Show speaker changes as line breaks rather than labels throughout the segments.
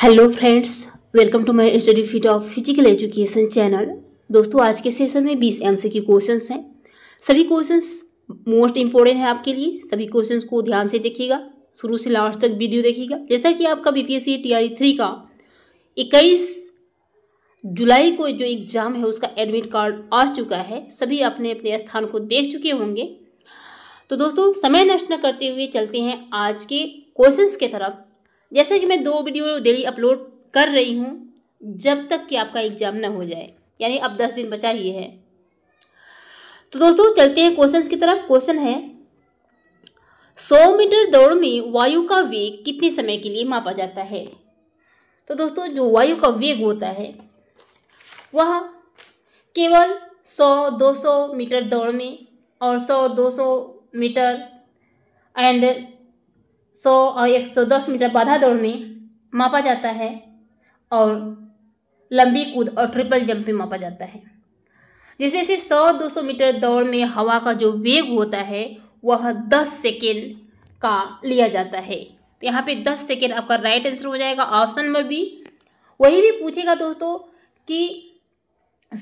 hello friends welcome to my study fit of physical education channel दोस्तों आज के session में 20 सी क्वेश्चंस हैं सभी क्वेश्चंस मोस्ट इंपॉर्टेंट है आपके लिए सभी क्वेश्चंस को ध्यान से देखिएगा शुरू से लास्ट तक वीडियो देखिएगा जैसा कि आपका बी पी टीआरई थ्री का इक्कीस जुलाई को जो एग्ज़ाम है उसका एडमिट कार्ड आ चुका है सभी अपने अपने स्थान को देख चुके होंगे तो दोस्तों समय नष्ट न करते हुए चलते हैं आज के क्वेश्चंस के तरफ जैसे कि मैं दो वीडियो डेली अपलोड कर रही हूँ जब तक कि आपका एग्ज़ाम ना हो जाए यानी अब दस दिन बचा ही है तो दोस्तों चलते हैं क्वेश्चन की तरफ क्वेश्चन है सौ मीटर दौड़ में वायु का वेग कितने समय के लिए मापा जाता है तो दोस्तों जो वायु का वेग होता है वह केवल सौ दो सौ मीटर दौड़ में और सौ दो सौ मीटर एंड सौ और एक सौ दस मीटर बाधा दौड़ में मापा जाता है और लंबी कूद और ट्रिपल जंप में मापा जाता है जिसमें से सौ दो सौ मीटर दौड़ में हवा का जो वेग होता है वह दस सेकेंड का लिया जाता है तो यहाँ पे दस सेकेंड आपका राइट आंसर हो जाएगा ऑप्शन नंबर बी वही भी पूछेगा दोस्तों कि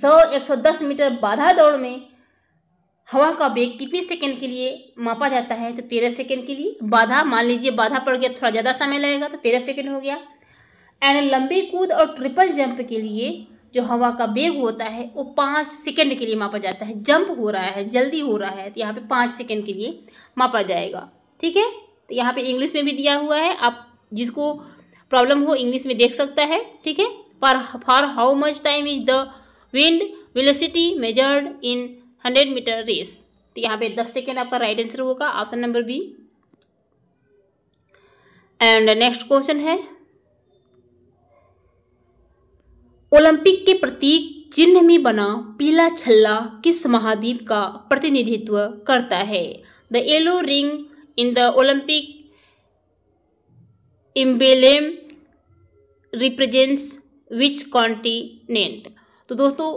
सौ एक सौ दस मीटर बाधा दौड़ में हवा का वेग कितने सेकंड के लिए मापा जाता है तो तेरह सेकंड के लिए बाधा मान लीजिए बाधा पड़ गया थोड़ा ज़्यादा समय लगेगा तो तेरह सेकंड हो गया एंड लंबी कूद और ट्रिपल जंप के लिए जो हवा का वेग होता है वो पाँच सेकंड के लिए मापा जाता है जंप हो रहा है जल्दी हो रहा है तो यहाँ पर पाँच सेकेंड के लिए मापा जाएगा ठीक है तो यहाँ पर इंग्लिश में भी दिया हुआ है आप जिसको प्रॉब्लम हो इंग्लिश में देख सकता है ठीक है पर for how much time is the wind velocity measured in hundred metre race तो यहाँ पे दस सेकेंड आपका राइट आंसर होगा option number B and next question है ओलंपिक के प्रतीक चिन्ह में बना पीला छल्ला किस महाद्वीप का प्रतिनिधित्व करता है the yellow ring in the Olympic emblem represents which continent तो दोस्तों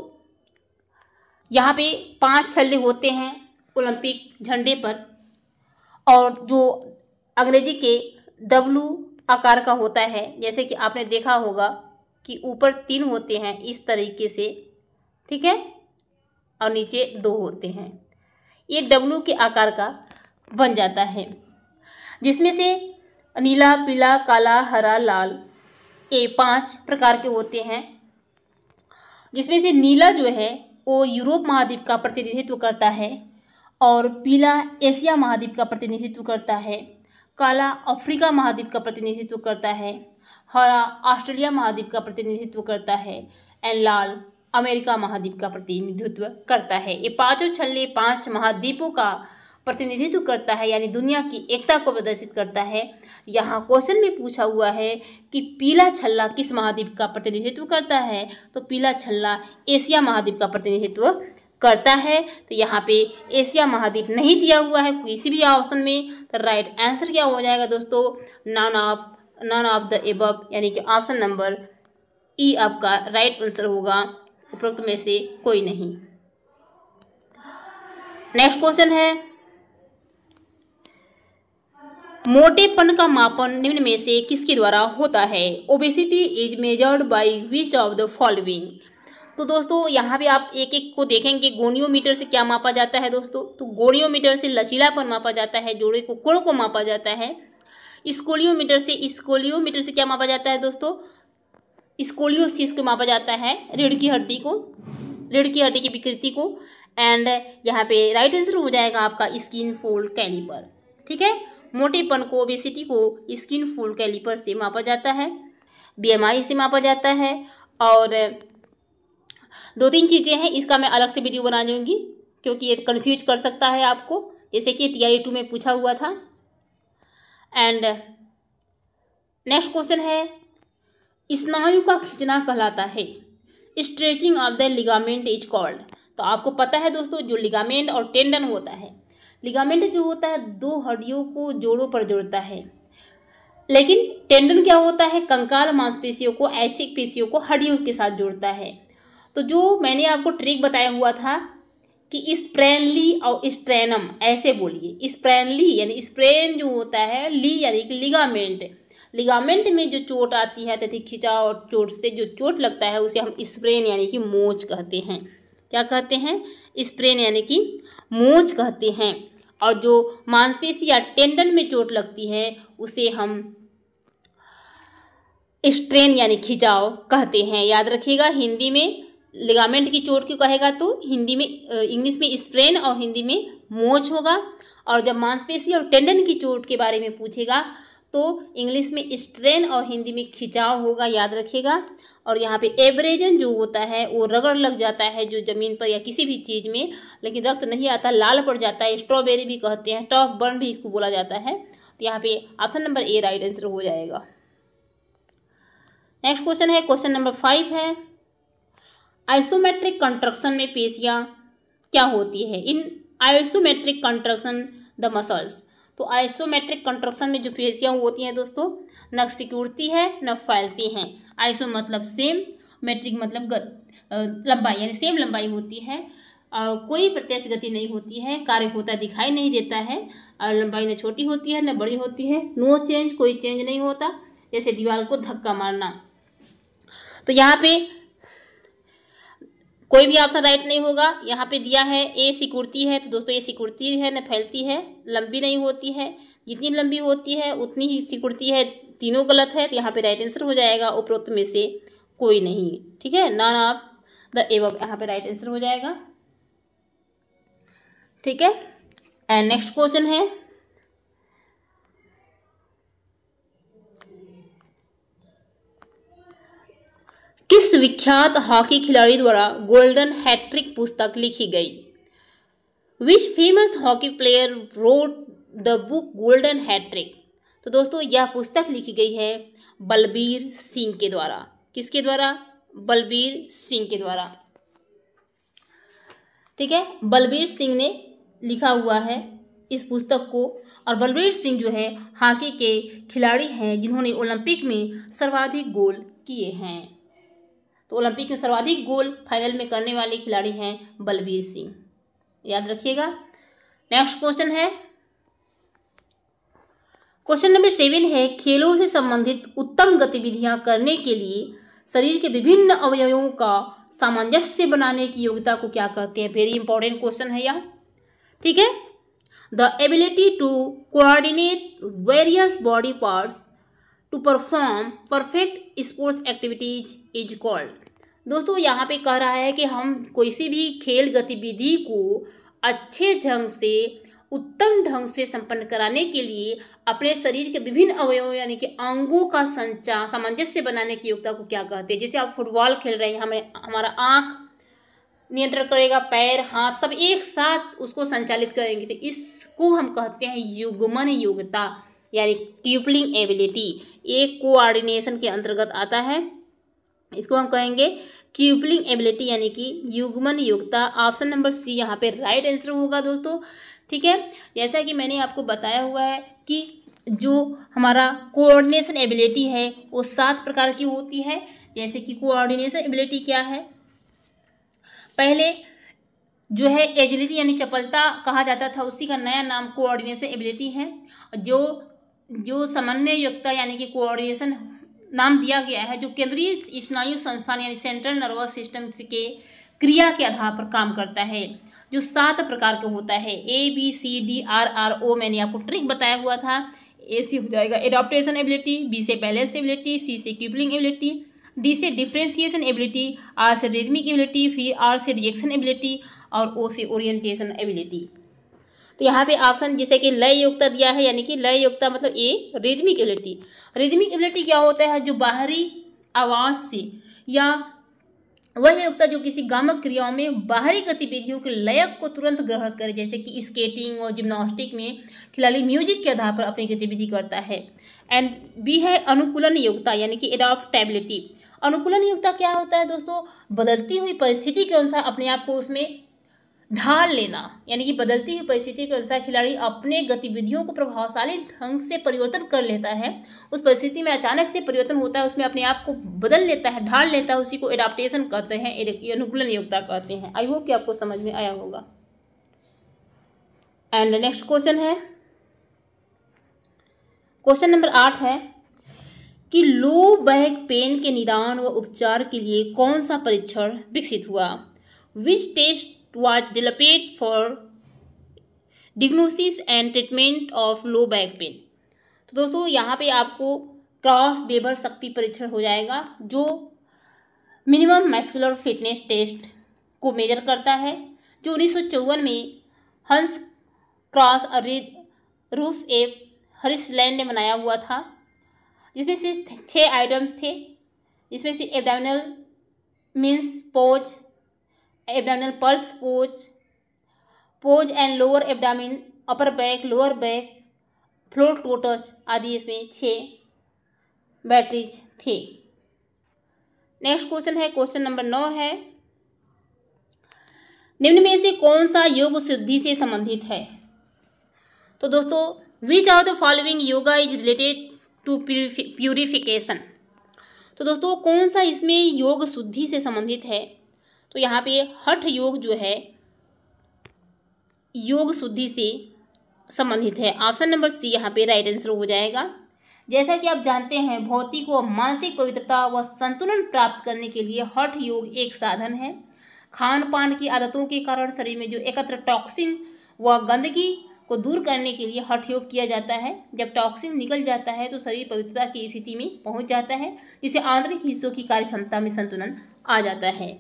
यहाँ पे पांच छल्ले होते हैं ओलंपिक झंडे पर और जो अंग्रेजी के डब्लू आकार का होता है जैसे कि आपने देखा होगा कि ऊपर तीन होते हैं इस तरीके से ठीक है और नीचे दो होते हैं ये डब्लू के आकार का बन जाता है जिसमें से नीला पीला काला हरा लाल ये पांच प्रकार के होते हैं जिसमें से नीला जो है वो यूरोप महाद्वीप का प्रतिनिधित्व करता है और पीला एशिया महाद्वीप का प्रतिनिधित्व करता है काला अफ्रीका महाद्वीप का प्रतिनिधित्व करता है हरा ऑस्ट्रेलिया महाद्वीप का प्रतिनिधित्व करता है एंड लाल अमेरिका महाद्वीप का प्रतिनिधित्व करता है ये पांचों छल्ले पांच महाद्वीपों का प्रतिनिधित्व करता है यानी दुनिया की एकता को प्रदर्शित करता है यहाँ क्वेश्चन में पूछा हुआ है कि पीला छल्ला किस महाद्वीप का प्रतिनिधित्व करता है तो पीला छल्ला एशिया महाद्वीप का प्रतिनिधित्व करता है तो यहाँ पे एशिया महाद्वीप नहीं दिया हुआ है किसी भी ऑप्शन में तो राइट आंसर क्या हो जाएगा दोस्तों none of none of the above यानी कि ऑप्शन नंबर ई e आपका राइट आंसर होगा उपरोक्त में से कोई नहीं नेक्स्ट क्वेश्चन है मोटेपन का मापन निम्न में से किसके द्वारा होता है obesity is measured by which of the following तो दोस्तों यहाँ पे आप एक एक को देखेंगे गोनियोमीटर से क्या मापा जाता है दोस्तों तो गोनियोमीटर से लचीलापन मापा जाता है जोड़े को कुड़ को मापा जाता है स्कोलियोमीटर से स्कोलियोमीटर से क्या मापा जाता है दोस्तों स्कोलियोसिस को मापा जाता है रीढ़ की हड्डी को रीढ़ की हड्डी की विकृति को एंड यहाँ पे राइट आंसर हो जाएगा आपका स्किन फोल्ड कैलिपर ठीक है मोटेपन को ओबेसिटी को स्किन फूल कैलिपर से मापा जाता है बीएमआई से मापा जाता है और दो तीन चीज़ें हैं इसका मैं अलग से वीडियो बना दूँगी क्योंकि ये कन्फ्यूज कर सकता है आपको जैसे कि टी आई टू में पूछा हुआ था एंड नेक्स्ट क्वेश्चन है स्नायु का खिंचना कहलाता है stretching of the ligament is called तो आपको पता है दोस्तों जो लिगामेंट और टेंडन होता है लिगामेंट जो होता है दो हड्डियों को जोड़ों पर जोड़ता है लेकिन टेंडन क्या होता है कंकाल मांसपेशियों को ऐच्छिक पेशियों को हड्डियों के साथ जोड़ता है तो जो मैंने आपको ट्रिक बताया हुआ था कि स्प्रेनली और स्ट्रेनम ऐसे बोलिए स्प्रेनली यानी स्प्रेन जो होता है ली यानी कि लिगामेंट लिगामेंट में जो चोट आती है तथि खिंचाव और चोट से जो चोट लगता है उसे हम स्प्रेन यानी कि मोच कहते हैं क्या कहते हैं स्प्रेन यानी कि मोच कहते हैं और जो मांसपेशी या टेंडन में चोट लगती है उसे हम स्ट्रेन यानी खिंचाव कहते हैं याद रखिएगा हिंदी में लिगामेंट की चोट क्यों कहेगा तो हिंदी में इंग्लिश में स्प्रेन और हिंदी में मोच होगा और जब मांसपेशी और टेंडन की चोट के बारे में पूछेगा तो इंग्लिश में स्ट्रेन और हिंदी में खिंचाव होगा याद रखिएगा और यहाँ पे एवरेजन जो होता है वो रगड़ लग जाता है जो ज़मीन पर या किसी भी चीज़ में लेकिन रक्त नहीं आता लाल पड़ जाता है स्ट्रॉबेरी भी कहते हैं टॉफ बर्न भी इसको बोला जाता है तो यहाँ पे option number A right answer हो जाएगा नेक्स्ट क्वेश्चन है क्वेश्चन नंबर फाइव है आइसोमेट्रिक कंट्रक्शन में पेशियाँ क्या होती है in isometric contraction the muscles तो आइसोमेट्रिक कंस्ट्रक्शन में जो फेसियाँ होती हैं दोस्तों न सिक्योरती है न फैलती हैं आइसो मतलब सेम मेट्रिक मतलब लंबाई यानी सेम लंबाई होती है और कोई प्रत्यक्ष गति नहीं होती है कार्य होता दिखाई नहीं देता है और लंबाई न छोटी होती है न बड़ी होती है नो चेंज कोई चेंज नहीं होता जैसे दीवार को धक्का मारना तो यहाँ पे कोई भी ऑप्शन राइट नहीं होगा यहाँ पे दिया है ए सिकुड़ती है तो दोस्तों ये सिकुड़ती है न फैलती है लंबी नहीं होती है जितनी लंबी होती है उतनी ही सिकुड़ती है तीनों गलत है तो यहाँ पे राइट आंसर हो जाएगा उपरोक्त में से कोई नहीं ठीक है नॉन ऑफ द एव यहाँ पे राइट आंसर हो जाएगा ठीक है एंड नेक्स्ट क्वेश्चन है किस विख्यात हॉकी खिलाड़ी द्वारा गोल्डन हैट्रिक पुस्तक लिखी गई which famous hockey player wrote the book golden hat trick तो दोस्तों यह पुस्तक लिखी गई है बलबीर सिंह के द्वारा किसके द्वारा बलबीर सिंह के द्वारा ठीक है बलबीर सिंह ने लिखा हुआ है इस पुस्तक को और बलबीर सिंह जो है हॉकी के खिलाड़ी हैं जिन्होंने ओलंपिक में सर्वाधिक गोल किए हैं तो ओलंपिक में सर्वाधिक गोल फाइनल में करने वाले खिलाड़ी हैं बलबीर सिंह याद रखिएगा नेक्स्ट क्वेश्चन है क्वेश्चन नंबर सेवन है खेलों से संबंधित उत्तम गतिविधियां करने के लिए शरीर के विभिन्न अवयवों का सामंजस्य बनाने की योग्यता को क्या कहते हैं वेरी इंपॉर्टेंट क्वेश्चन है यह ठीक है the ability to coordinate various body parts to perform perfect sports activities is called दोस्तों यहाँ पे कह रहा है कि हम किसी भी खेल गतिविधि को अच्छे ढंग से उत्तम ढंग से संपन्न कराने के लिए अपने शरीर के विभिन्न अवयवों यानी कि अंगों का संचार सामंजस्य बनाने की योग्यता को क्या कहते हैं जैसे आप फुटबॉल खेल रहे हैं हमें हमारा आँख नियंत्रण करेगा पैर हाथ सब एक साथ उसको संचालित करेंगे तो इसको हम कहते हैं युगमन योग्यता यानी ट्यूपलिंग एबिलिटी एक कोऑर्डिनेशन के अंतर्गत आता है इसको हम कहेंगे क्यूपलिंग एबिलिटी यानी कि युग्मन युक्ता ऑप्शन नंबर सी यहाँ पे राइट आंसर होगा दोस्तों ठीक है जैसा कि मैंने आपको बताया हुआ है कि जो हमारा कोऑर्डिनेशन एबिलिटी है वो सात प्रकार की होती है जैसे कि कोऑर्डिनेशन एबिलिटी क्या है पहले जो है एजिलिटी यानी चपलता कहा जाता था उसी का नया नाम कोऑर्डिनेशन एबिलिटी है जो जो समन्वय योग्यता यानी कि कोऑर्डिनेशन नाम दिया गया है जो केंद्रीय स्नायु संस्थान यानी सेंट्रल नर्वस सिस्टम के क्रिया के आधार पर काम करता है जो सात प्रकार का होता है A B C D R R O मैंने आपको ट्रिक बताया हुआ था ए से हो जाएगा एडॉप्टेशन एबिलिटी बी से बैलेंस एबिलिटी सी से क्यूपलिंग एबिलिटी डी से डिफ्रेंसिएशन एबिलिटी आर से रिदमिक एबिलिटी फिर आर से रिएक्शन एबिलिटी और ओ से ओरिएंटेशन एबिलिटी तो यहाँ पे ऑप्शन जैसे कि लय योग्यता दिया है यानी कि लय योग्यता मतलब A rhythmic ability rhythmic ability क्या होता है जो बाहरी आवाज़ से या वह योग्यता जो किसी गामक क्रियाओं में बाहरी गतिविधियों के लयक को तुरंत ग्रहण करे जैसे कि स्केटिंग और जिम्नास्टिक में खिलाड़ी म्यूजिक के आधार पर अपनी गतिविधि करता है एंड बी है अनुकूलन योग्यता यानी कि एडॉप्टेबिलिटी अनुकूलन योग्यता क्या होता है दोस्तों बदलती हुई परिस्थिति के अनुसार अपने आप को उसमें ढाल लेना यानी कि बदलती हुई परिस्थिति के अनुसार खिलाड़ी अपने गतिविधियों को प्रभावशाली ढंग से परिवर्तन कर लेता है उस परिस्थिति में अचानक से परिवर्तन होता है उसमें अपने आप को बदल लेता है ढाल लेता है उसी को एडाप्टेशन कहते हैं अनुकूलन योग्यता कहते हैं आई होप कि आपको समझ में आया होगा एंड नेक्स्ट क्वेश्चन है क्वेश्चन नंबर आठ है कि लो बैक पेन के निदान व उपचार के लिए कौन सा परीक्षण विकसित हुआ which test was developed for diagnosis and treatment of low back pain तो दोस्तों यहाँ पे आपको क्रॉस बेबर शक्ति परीक्षण हो जाएगा जो मिनिमम मैस्कुलर फिटनेस टेस्ट को मेजर करता है जो उन्नीस में हंस क्रॉस रूफ ए हरिशलैंड ने बनाया हुआ था जिसमें से छः आइटम्स थे जिसमें से abdominal minus psoas abdominal plus psoas psoas and lower abdomen upper back lower back floor touch आदि इसमें छः बैटरीज थी नेक्स्ट क्वेश्चन है क्वेश्चन नंबर नौ है निम्न में से कौन सा योग सिद्धि से संबंधित है तो दोस्तों which are the following yoga is related to purification तो दोस्तों कौन सा इसमें योग शुद्धि से संबंधित है तो यहाँ पे हठ योग जो है योग शुद्धि से संबंधित है ऑप्शन नंबर सी यहाँ पे राइट आंसर हो जाएगा जैसा कि आप जानते हैं भौतिक व मानसिक पवित्रता व संतुलन प्राप्त करने के लिए हठ योग एक साधन है खान पान की आदतों के कारण शरीर में जो एकत्र टॉक्सिन व गंदगी को दूर करने के लिए हठ योग किया जाता है जब टॉक्सिन निकल जाता है तो शरीर पवित्रता की स्थिति में पहुंच जाता है जिससे आंतरिक हिस्सों की कार्य क्षमता में संतुलन आ जाता है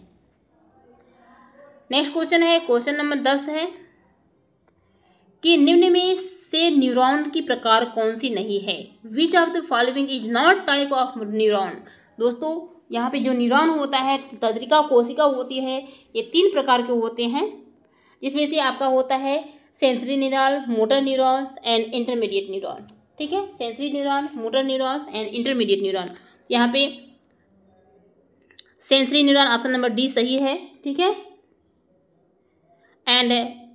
नेक्स्ट क्वेश्चन है क्वेश्चन नंबर दस है कि निम्न में से न्यूरॉन की प्रकार कौन सी नहीं है which of the following is not type of neuron दोस्तों यहाँ पे जो न्यूरॉन होता है तद्रिका कोशिका होती है ये तीन प्रकार के होते हैं जिसमें से आपका होता है sensory neuron motor neurons and intermediate neuron ठीक है sensory neuron motor neurons and intermediate neuron यहाँ पे sensory neuron option number D सही है ठीक है एंड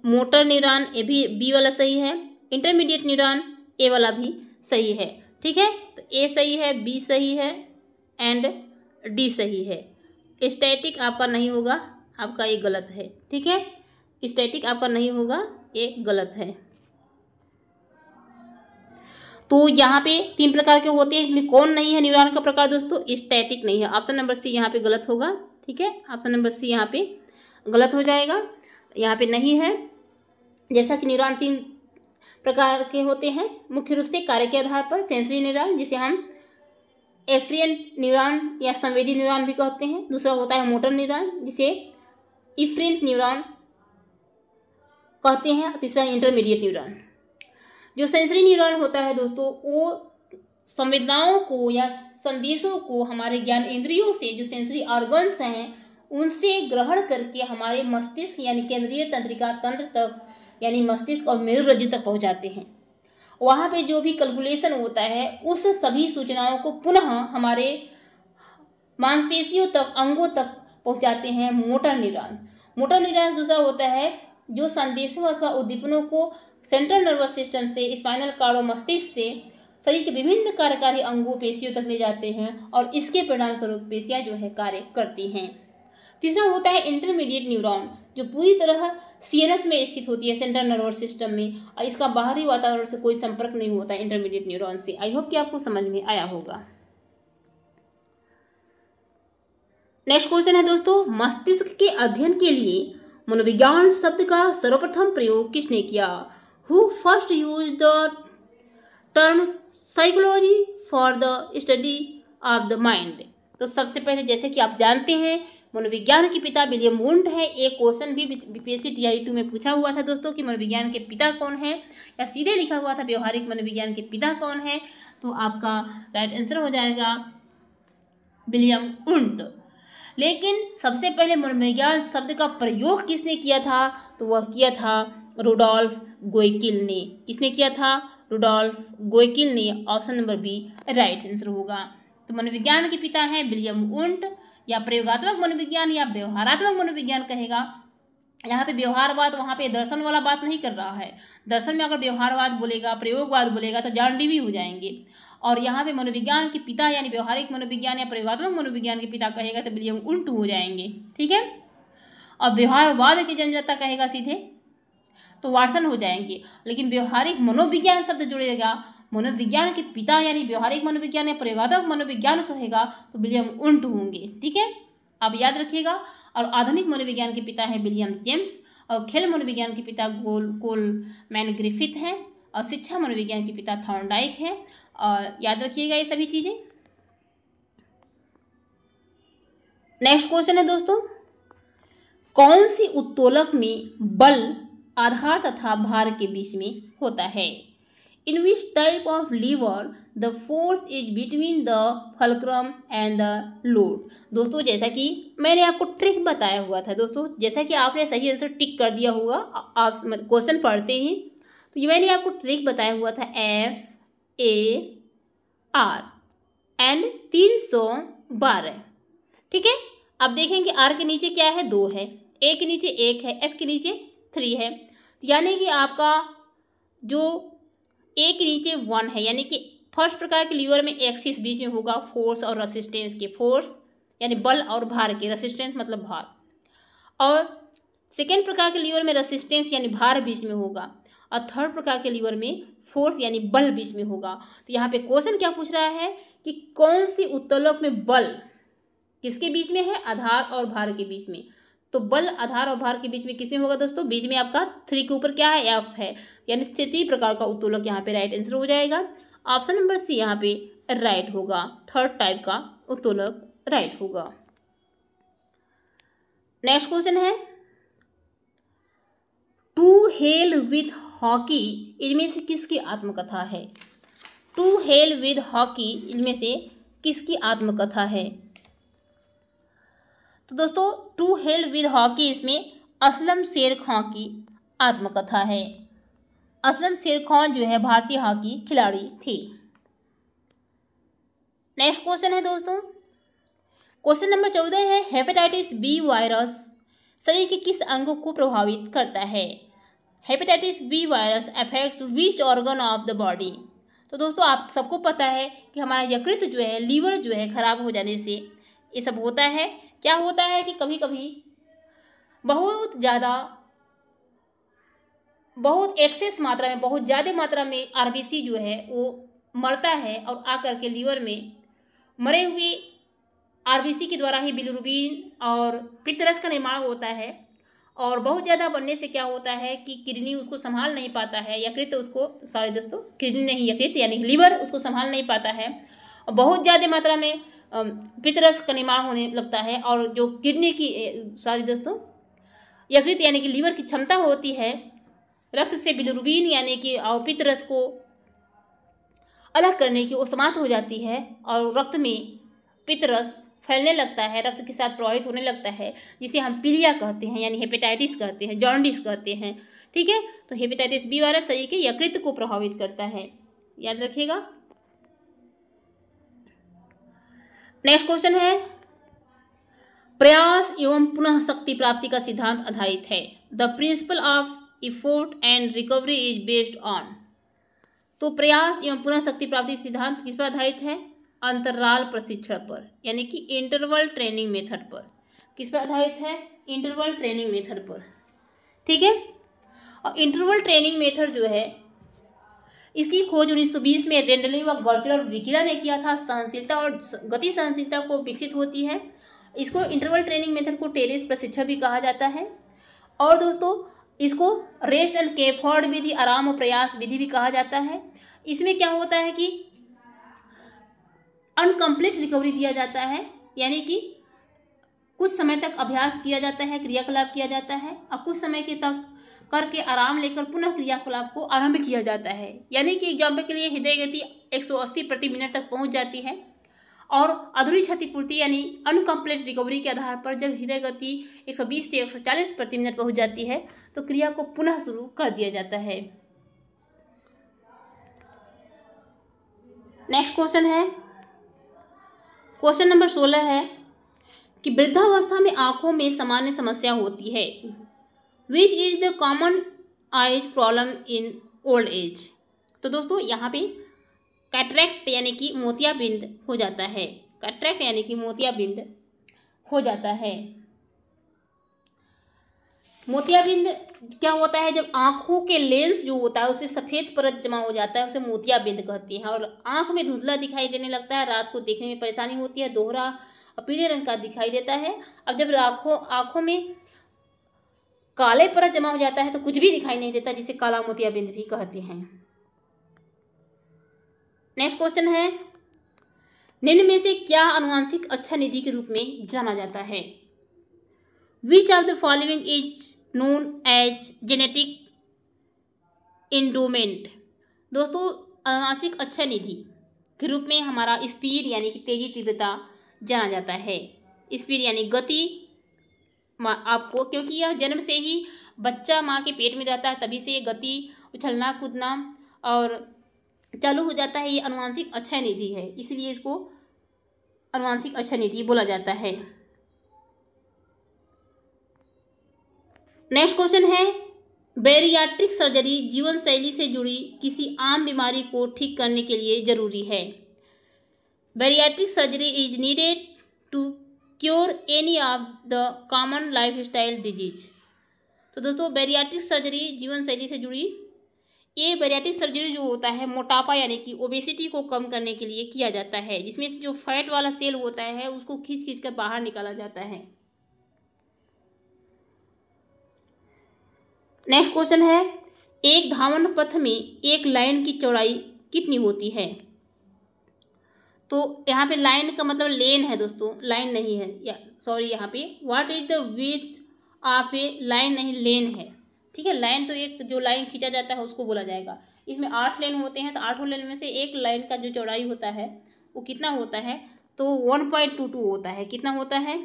मोटर न्यूरॉन ये भी बी वाला सही है इंटरमीडिएट न्यूरॉन ए वाला भी सही है ठीक है तो ए सही है बी सही है एंड डी सही है स्टैटिक आपका नहीं होगा आपका ये गलत है ठीक है स्टैटिक आपका नहीं होगा ये गलत है तो यहाँ पे तीन प्रकार के होते हैं इसमें कौन नहीं है न्यूरॉन का प्रकार दोस्तों स्टैटिक नहीं है ऑप्शन नंबर सी यहाँ पे गलत होगा ठीक है ऑप्शन नंबर सी यहाँ पे गलत हो जाएगा यहाँ पे नहीं है जैसा कि न्यूरॉन तीन प्रकार के होते हैं मुख्य रूप से कार्य के आधार पर सेंसरी न्यूरॉन जिसे हम एफ्रियन न्यूरॉन या संवेदी न्यूरॉन भी कहते हैं दूसरा होता है मोटर न्यूरॉन जिसे इफ्रिन न्यूरॉन कहते हैं तीसरा इंटरमीडिएट न्यूरॉन जो सेंसरी न्यूरॉन होता है दोस्तों वो संवेदनाओं को या संदेशों को हमारे ज्ञान इंद्रियों से जो सेंसरी ऑर्गन्स हैं उनसे ग्रहण करके हमारे मस्तिष्क यानी केंद्रीय तंत्रिका तंत्र तक यानी मस्तिष्क और मेरु रज्जु तक पहुंचाते हैं वहाँ पे जो भी कैलकुलेशन होता है उस सभी सूचनाओं को पुनः हमारे मांसपेशियों तक अंगों तक पहुँचाते हैं मोटर न्यूरॉन्स मोटर न्यूरॉन्स दूसरा होता है जो संदेशों अथवा उद्दीपनों को सेंट्रल नर्वस सिस्टम से स्पाइनल कार्ड और मस्तिष्क से शरीर के विभिन्न कार्यकारी अंगों पेशियों तक ले जाते हैं और इसके परिणाम स्वरूप पेशियाँ जो है कार्य करती हैं तीसरा होता है इंटरमीडिएट न्यूरॉन जो पूरी तरह सीएनएस में स्थित होती है सेंट्रल नर्वस सिस्टम में और इसका बाहरी वातावरण से कोई संपर्क नहीं होता इंटरमीडिएट न्यूरॉन से आई होप कि आपको समझ में आया होगा नेक्स्ट क्वेश्चन है दोस्तों मस्तिष्क के अध्ययन के लिए मनोविज्ञान शब्द का सर्वप्रथम प्रयोग किसने किया who first use the term psychology for the study of the mind तो सबसे पहले जैसे कि आप जानते हैं मनोविज्ञान के पिता विलियम वुंड है एक क्वेश्चन भी बीपीएससी टीआई टू में पूछा हुआ था दोस्तों कि मनोविज्ञान के पिता कौन है या सीधे लिखा हुआ था व्यवहारिक मनोविज्ञान के पिता कौन है तो आपका राइट आंसर हो जाएगा विलियम उंट लेकिन सबसे पहले मनोविज्ञान शब्द का प्रयोग किसने किया था तो वह किया था रोडोल्फ गोयकिल ने किसने किया था रोडोल्फ गोयकिल ने option number B right answer होगा तो मनोविज्ञान के पिता हैं विलियम उंट या प्रयोगात्मक मनोविज्ञान या व्यवहारात्मक मनोविज्ञान कहेगा यहाँ पे व्यवहारवाद वहाँ पे दर्शन वाला बात नहीं कर रहा है दर्शन में अगर व्यवहारवाद बोलेगा प्रयोगवाद बोलेगा तो जानडी भी हो जाएंगे और यहाँ पे मनोविज्ञान के पिता यानी व्यवहारिक मनोविज्ञान या प्रयोगात्मक मनोविज्ञान के पिता कहेगा तो विलियम उल्ट हो जाएंगे ठीक है और व्यवहारवाद के जनजाता कहेगा सीधे तो वार्सन हो जाएंगे लेकिन व्यवहारिक मनोविज्ञान शब्द जुड़ेगा मनोविज्ञान के पिता यानी व्यवहारिक मनोविज्ञान या परिवादक मनोविज्ञान कहेगा तो विलियम उन्ट होंगे ठीक है आप याद रखिएगा और आधुनिक मनोविज्ञान के पिता है विलियम जेम्स और खेल मनोविज्ञान के पिता गोल कोल मैन ग्रिफिथ है और शिक्षा मनोविज्ञान के पिता थॉर्नडाइक है और याद रखिएगा ये सभी चीज़ें नेक्स्ट क्वेश्चन है दोस्तों कौन सी उत्तोलक में बल आधार तथा भार के बीच में होता है in which type of lever the force is between the fulcrum and the load दोस्तों जैसा कि मैंने आपको ट्रिक बताया हुआ था दोस्तों जैसा कि आपने सही आंसर टिक कर दिया होगा आप क्वेश्चन पढ़ते ही तो ये मैंने आपको ट्रिक बताया हुआ था एफ ए आर एंड तीन सौ बारह ठीक है अब देखेंगे आर के नीचे क्या है दो है ए के नीचे एक है एफ के नीचे थ्री है यानी कि आपका जो ए के नीचे वन है यानी कि फर्स्ट प्रकार के लीवर में एक्सिस बीच में होगा फोर्स और रेसिस्टेंस के फोर्स यानी बल और भार के रेसिस्टेंस मतलब भार और सेकेंड प्रकार के लीवर में रेसिस्टेंस यानी भार बीच में होगा और थर्ड प्रकार के लीवर में फोर्स यानी बल बीच में होगा तो यहाँ पे क्वेश्चन क्या पूछ रहा है कि कौन सी उत्तलक में बल किसके बीच में है आधार और भार के बीच में तो बल आधार और भार के बीच में किसमें होगा दोस्तों बीच में आपका थ्री के ऊपर क्या है एफ है यानी स्थिति प्रकार का उत्तोलक यहाँ पे राइट आंसर हो जाएगा ऑप्शन नंबर सी यहाँ पे राइट होगा थर्ड टाइप का उत्तोलक राइट होगा नेक्स्ट क्वेश्चन है टू हेल विथ हॉकी इनमें से किसकी आत्मकथा है टू हेल विद हॉकी इनमें से किसकी आत्मकथा है तो दोस्तों टू हेल विद हॉकी इसमें असलम शेर खां की आत्मकथा है असलम शेर खां जो है भारतीय हॉकी खिलाड़ी थे नेक्स्ट क्वेश्चन है दोस्तों क्वेश्चन नंबर चौदह है हेपेटाइटिस बी वायरस शरीर के किस अंग को प्रभावित करता है hepatitis B virus affects which organ of the body तो दोस्तों आप सबको पता है कि हमारा यकृत जो है लीवर जो है ख़राब हो जाने से ये सब होता है क्या होता है कि कभी कभी बहुत ज़्यादा बहुत एक्सेस मात्रा में बहुत ज़्यादा मात्रा में आरबीसी जो है वो मरता है और आकर के लीवर में मरे हुए आरबीसी के द्वारा ही बिलरुबीन और पितरस का निर्माण होता है और बहुत ज़्यादा बनने से क्या होता है कि किडनी उसको संभाल नहीं पाता है यकृत उसको सॉरी दोस्तों किडनी नहीं यकृत यानी लीवर उसको संभाल नहीं पाता है और बहुत ज़्यादा मात्रा में पितरस का निर्माण होने लगता है और जो किडनी की सॉरी दोस्तों यकृत यानी कि लीवर की क्षमता होती है रक्त से बिलरुबीन यानी कि और पितरस को अलग करने की वो समाप्त हो जाती है और रक्त में पितरस फैलने लगता है रक्त के साथ प्रभावित होने लगता है जिसे हम पीलिया कहते हैं यानी हेपेटाइटिस कहते हैं जॉन्डिस कहते हैं ठीक है तो हेपेटाइटिस बी वायरस शरीर के यकृत को प्रभावित करता है याद रखिएगा नेक्स्ट क्वेश्चन है प्रयास एवं पुनः शक्ति प्राप्ति का सिद्धांत आधारित है the principle of effort and recovery is based on तो प्रयास एवं पुनः शक्ति प्राप्ति सिद्धांत किस पर आधारित है अंतराल प्रशिक्षण पर यानी कि इंटरवल ट्रेनिंग मेथड पर किस पर आधारित है इंटरवल ट्रेनिंग मेथड पर ठीक है और इंटरवल ट्रेनिंग मेथड जो है इसकी खोज 1920 में रेंडले व गॉर्चर विकिरा ने किया था सहनशीलता और गति सहनशीलता को विकसित होती है इसको इंटरवल ट्रेनिंग मेथड को टेलिस प्रशिक्षण भी कहा जाता है और दोस्तों इसको रेस्ट एंड केफॉर्ड विधि आराम और प्रयास विधि भी कहा जाता है इसमें क्या होता है कि अनकम्प्लीट रिकवरी दिया जाता है यानी कि कुछ समय तक अभ्यास किया जाता है क्रियाकलाप किया जाता है और कुछ समय के तक करके आराम लेकर पुनः क्रियाकलाप को आरंभ किया जाता है यानी कि एग्जाम्पल के लिए हृदय गति 180 प्रति मिनट तक पहुंच जाती है और अधूरी क्षतिपूर्ति यानी अनकम्प्लीट रिकवरी के आधार पर जब हृदय गति 120 से 140 प्रति मिनट पहुंच जाती है तो क्रिया को पुनः शुरू कर दिया जाता है नेक्स्ट क्वेश्चन है क्वेश्चन नंबर सोलह है कि वृद्धावस्था में आंखों में सामान्य समस्या होती है which is the common eyes problem in old age तो दोस्तों यहाँ पे कैटरेक्ट यानी कि मोतियाबिंद हो जाता है कैटरेक्ट यानी कि मोतियाबिंद हो जाता है मोतियाबिंद क्या होता है जब आंखों के लेंस जो होता है उसे सफ़ेद परत जमा हो जाता है उसे मोतियाबिंद कहते हैं और आंख में धुंधला दिखाई देने लगता है रात को देखने में परेशानी होती है दोहरा पीले रंग का दिखाई देता है अब जब आंखों आँखों में काले परत जमा हो जाता है तो कुछ भी दिखाई नहीं देता जिसे काला मोतियाबिंद भी कहते हैं नेक्स्ट क्वेश्चन है निम्न में से क्या अनुवांशिक अच्छा निधि के रूप में जाना जाता है which of the following is known as genetic endowment दोस्तों अनुवांशिक अच्छा निधि के रूप में हमारा स्पीड यानी कि तेजी तीव्रता जाना जाता है स्पीड यानी गति आपको क्योंकि यह जन्म से ही बच्चा माँ के पेट में रहता है तभी से ये गति उछलना कूदना और चालू हो जाता है ये अनुवांशिक अच्छा निधि है इसलिए इसको अनुवांशिक अच्छा निधि बोला जाता है नेक्स्ट क्वेश्चन है बेरियाट्रिक सर्जरी जीवन शैली से जुड़ी किसी आम बीमारी को ठीक करने के लिए जरूरी है bariatric surgery is needed to cure any of the common lifestyle disease तो दोस्तों बैरियाटिक सर्जरी जीवन शैली से जुड़ी ये बैरियाटिक सर्जरी जो होता है मोटापा यानी कि ओबेसिटी को कम करने के लिए किया जाता है जिसमें से जो फैट वाला सेल होता है उसको खींच खींच कर बाहर निकाला जाता है नेक्स्ट क्वेश्चन है एक धावन पथ में एक लाइन की चौड़ाई कितनी होती है तो यहाँ पे लाइन का मतलब लेन है दोस्तों लाइन नहीं है या सॉरी यहाँ पे व्हाट इज द विथ आप ए लाइन नहीं लेन है ठीक है लाइन तो एक जो लाइन खींचा जाता है उसको बोला जाएगा इसमें आठ लेन होते हैं तो आठों लेन में से एक लाइन का जो चौड़ाई होता है वो कितना होता है तो वन पॉइंट टू टू होता है कितना होता है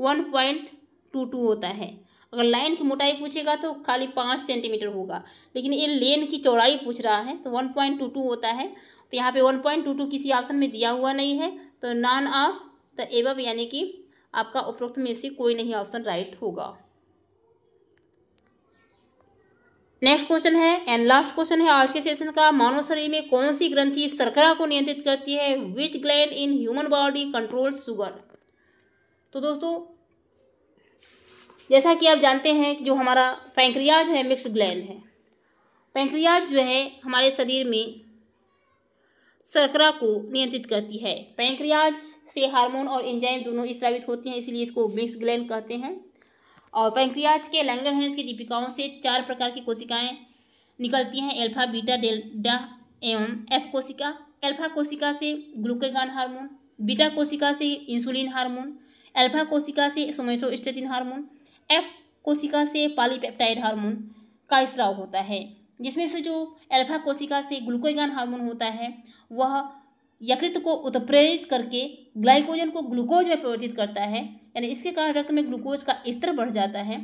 वन पॉइंट टू टू होता है अगर लाइन की मोटाई पूछेगा तो खाली पाँच सेंटीमीटर होगा लेकिन ये लेन की चौड़ाई पूछ रहा है तो वन पॉइंट टू टू होता है तो यहाँ पे वन पॉइंट टू टू किसी ऑप्शन में दिया हुआ नहीं है तो नॉन ऑफ द एव यानी कि आपका उपरोक्त में से कोई नहीं ऑप्शन राइट होगा नेक्स्ट क्वेश्चन है एंड लास्ट क्वेश्चन है आज के सेशन का मानव शरीर में कौन सी ग्रंथि सरकरा को नियंत्रित करती है which gland in human body control sugar तो दोस्तों जैसा कि आप जानते हैं कि जो हमारा पैंक्रियाज है मिक्स ग्लैंड है पैंक्रियाज जो है हमारे शरीर में सरकरा को नियंत्रित करती है पैंक्रियाज से हार्मोन और एंजाइम दोनों स्रावित होते हैं इसलिए इसको मिक्स ग्लैंड कहते हैं और पैंक्रियाज के लंगन हैंस की दीपिकाओं से चार प्रकार की कोशिकाएं निकलती हैं एल्फा बीटा डेल्टा एवं एफ कोशिका एल्फा कोशिका से ग्लूकेगान हार्मोन बीटा कोशिका से इंसुलिन हार्मोन एल्फा कोशिका से सोमेटोस्टेटिन हार्मोन एफ कोशिका से पालीपेप्टाइड हार्मोन का स्राव होता है जिसमें से जो अल्फा कोशिका से ग्लूकोगान हार्मोन होता है वह यकृत को उत्प्रेरित करके ग्लाइकोजन को ग्लूकोज में परिवर्तित करता है यानी इसके कारण रक्त में ग्लूकोज का स्तर बढ़ जाता है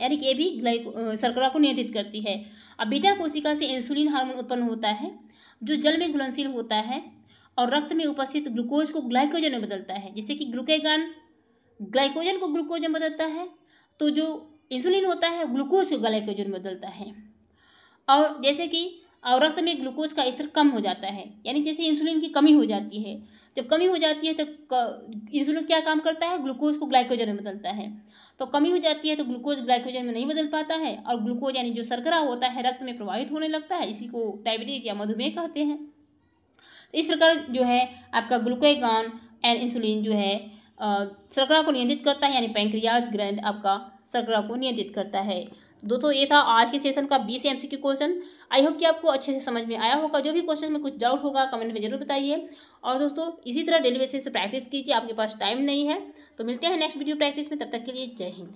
यानी कि ये भी ग्लाइको शर्करा को नियंत्रित करती है अब बीटा कोशिका से इंसुलिन हार्मोन उत्पन्न होता है जो जल में घुलनशील होता है और रक्त में उपस्थित ग्लूकोज को ग्लाइकोजन में बदलता है जैसे कि ग्लूकेगान ग्लाइकोजन को ग्लूकोज में बदलता है तो जो इंसुलिन होता है ग्लूकोज को ग्लाइकोजन में बदलता है और जैसे कि और रक्त में ग्लूकोज का स्तर कम हो जाता है यानी जैसे इंसुलिन की कमी हो जाती है जब कमी हो जाती है तो इंसुलिन क्या काम करता है ग्लूकोज को ग्लाइकोजन में बदलता है तो कमी हो जाती है तो ग्लूकोज ग्लाइकोजन में नहीं बदल पाता है और ग्लूकोज यानी जो शर्करा होता है रक्त में प्रभावित होने लगता है इसी को डायबिटीज या मधुमेह कहते हैं तो इस प्रकार जो है आपका ग्लूकोगॉन एंड इंसुलिन जो है शर्करा को नियंत्रित करता है यानी पैंक्रियाज ग्रैंड आपका शर्करा को नियंत्रित करता है दोस्तों ये था आज के सेशन का बीस एम क्वेश्चन आई होप कि आपको अच्छे से समझ में आया होगा जो भी क्वेश्चन में कुछ डाउट होगा कमेंट में जरूर बताइए और दोस्तों इसी तरह डेली बेसिस से प्रैक्टिस कीजिए आपके पास टाइम नहीं है तो मिलते हैं नेक्स्ट वीडियो प्रैक्टिस में तब तक के लिए जय हिंद